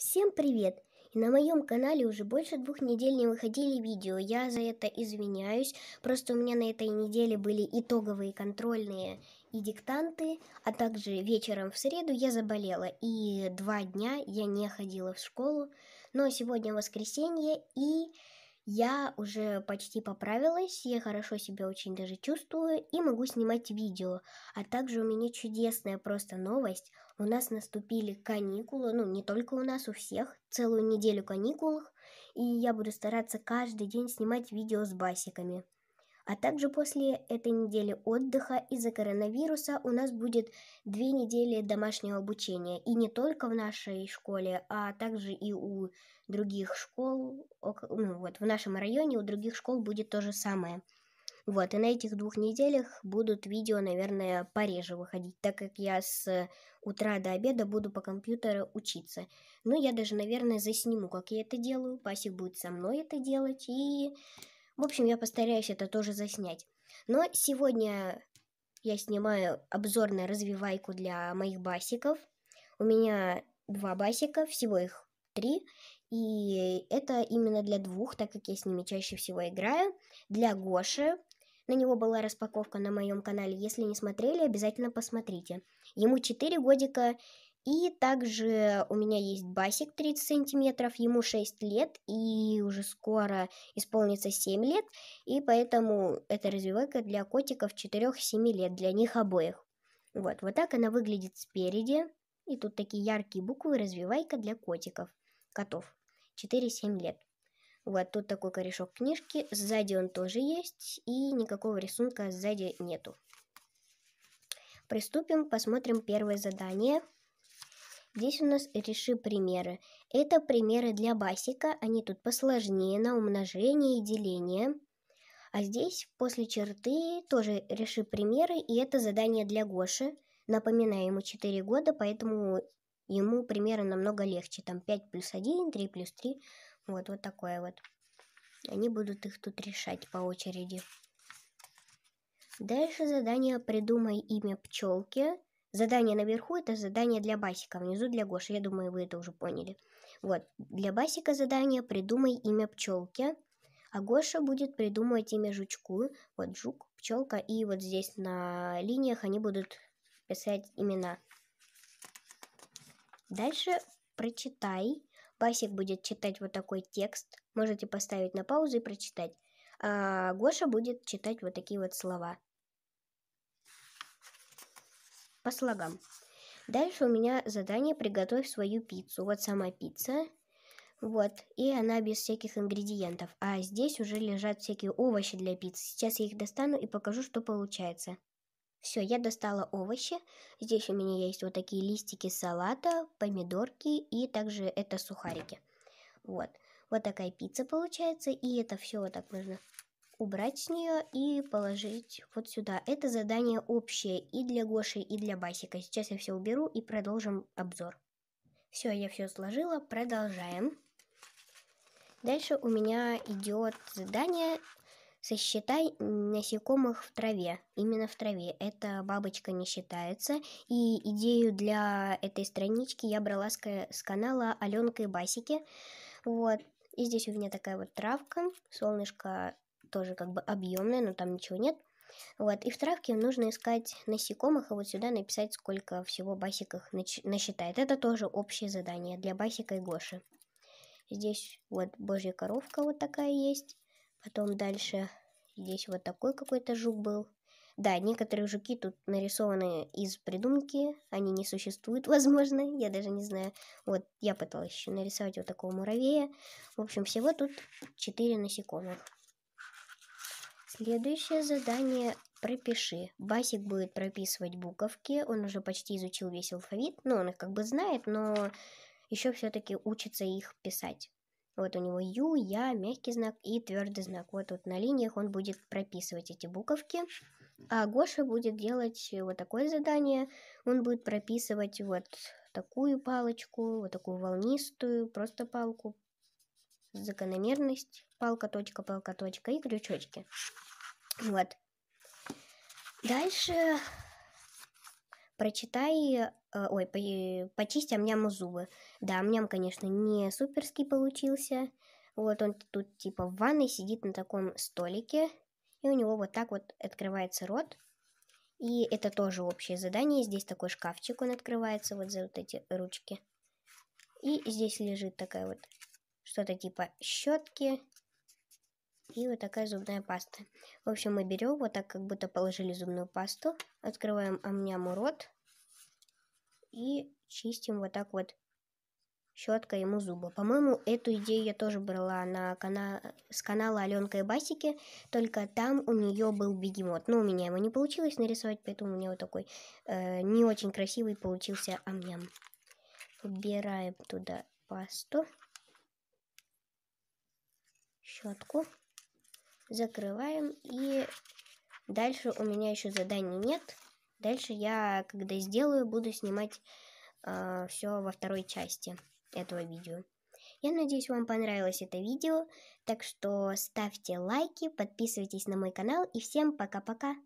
Всем привет! И на моем канале уже больше двух недель не выходили видео, я за это извиняюсь, просто у меня на этой неделе были итоговые контрольные и диктанты, а также вечером в среду я заболела, и два дня я не ходила в школу, но сегодня воскресенье, и я уже почти поправилась, я хорошо себя очень даже чувствую и могу снимать видео. А также у меня чудесная просто новость. У нас наступили каникулы, ну не только у нас, у всех, целую неделю каникул. И я буду стараться каждый день снимать видео с басиками. А также после этой недели отдыха из-за коронавируса у нас будет две недели домашнего обучения. И не только в нашей школе, а также и у других школ. Ну, вот в нашем районе у других школ будет то же самое. Вот, и на этих двух неделях будут видео, наверное, пореже выходить, так как я с утра до обеда буду по компьютеру учиться. Ну, я даже, наверное, засниму, как я это делаю. Пасик будет со мной это делать, и в общем, я постараюсь это тоже заснять. Но сегодня я снимаю обзор на развивайку для моих басиков. У меня два басика, всего их три. И это именно для двух, так как я с ними чаще всего играю. Для Гоши. На него была распаковка на моем канале. Если не смотрели, обязательно посмотрите. Ему 4 годика, и также у меня есть Басик 30 сантиметров, ему 6 лет, и уже скоро исполнится 7 лет, и поэтому это развивайка для котиков 4-7 лет, для них обоих. Вот, вот так она выглядит спереди, и тут такие яркие буквы «Развивайка для котиков», котов, 4-7 лет. Вот тут такой корешок книжки, сзади он тоже есть, и никакого рисунка сзади нету. Приступим, посмотрим первое задание – Здесь у нас реши примеры. Это примеры для басика, они тут посложнее на умножение и деление. А здесь после черты тоже реши примеры, и это задание для Гоши. Напоминаю, ему 4 года, поэтому ему примеры намного легче. Там 5 плюс 1, 3 плюс 3, вот, вот такое вот. Они будут их тут решать по очереди. Дальше задание «Придумай имя пчелки». Задание наверху это задание для Басика, внизу для Гоши. Я думаю, вы это уже поняли. Вот, для Басика задание придумай имя пчелке, а Гоша будет придумывать имя жучку. Вот жук, пчелка, и вот здесь на линиях они будут писать имена. Дальше прочитай. Басик будет читать вот такой текст. Можете поставить на паузу и прочитать. А Гоша будет читать вот такие вот слова по слогам. Дальше у меня задание «Приготовь свою пиццу». Вот сама пицца. Вот, и она без всяких ингредиентов. А здесь уже лежат всякие овощи для пиццы. Сейчас я их достану и покажу, что получается. Все, я достала овощи. Здесь у меня есть вот такие листики салата, помидорки и также это сухарики. Вот, вот такая пицца получается. И это все вот так можно убрать с нее и положить вот сюда. Это задание общее и для Гоши, и для Басика. Сейчас я все уберу и продолжим обзор. Все, я все сложила, продолжаем. Дальше у меня идет задание сосчитай насекомых в траве. Именно в траве. Эта бабочка не считается. И идею для этой странички я брала с, с канала Аленка и Басики. Вот. И здесь у меня такая вот травка, солнышко тоже как бы объемная, но там ничего нет. Вот, и в травке нужно искать насекомых, и вот сюда написать, сколько всего басик их насчитает. Это тоже общее задание для басика и Гоши. Здесь вот божья коровка вот такая есть. Потом дальше здесь вот такой какой-то жук был. Да, некоторые жуки тут нарисованы из придумки, они не существуют, возможно, я даже не знаю. Вот, я пыталась еще нарисовать вот такого муравея. В общем, всего тут 4 насекомых. Следующее задание пропиши. Басик будет прописывать буковки. Он уже почти изучил весь алфавит. Ну, он их как бы знает, но еще все-таки учится их писать. Вот у него Ю, Я, мягкий знак и твердый знак. Вот, тут на линиях он будет прописывать эти буковки. А Гоша будет делать вот такое задание. Он будет прописывать вот такую палочку, вот такую волнистую, просто палку, закономерность, палка, точка, палка, точка и крючочки. Вот. Дальше прочитай, э, ой, почисти амняму зубы. Да, амням, конечно, не суперский получился. Вот он тут типа в ванной сидит на таком столике, и у него вот так вот открывается рот. И это тоже общее задание. Здесь такой шкафчик, он открывается вот за вот эти ручки. И здесь лежит такая вот что-то типа щетки и вот такая зубная паста. В общем, мы берем вот так, как будто положили зубную пасту, открываем амняму рот и чистим вот так вот щетка ему зубы. По-моему, эту идею я тоже брала на кана... с канала Аленка и Басики, только там у нее был бегемот. Но ну, у меня его не получилось нарисовать, поэтому у меня вот такой э, не очень красивый получился амням. Убираем туда пасту щетку. Закрываем. И дальше у меня еще заданий нет. Дальше я, когда сделаю, буду снимать э, а, все во второй части этого видео. Я надеюсь, вам понравилось это видео. Так что ставьте лайки, подписывайтесь на мой канал. И всем пока-пока.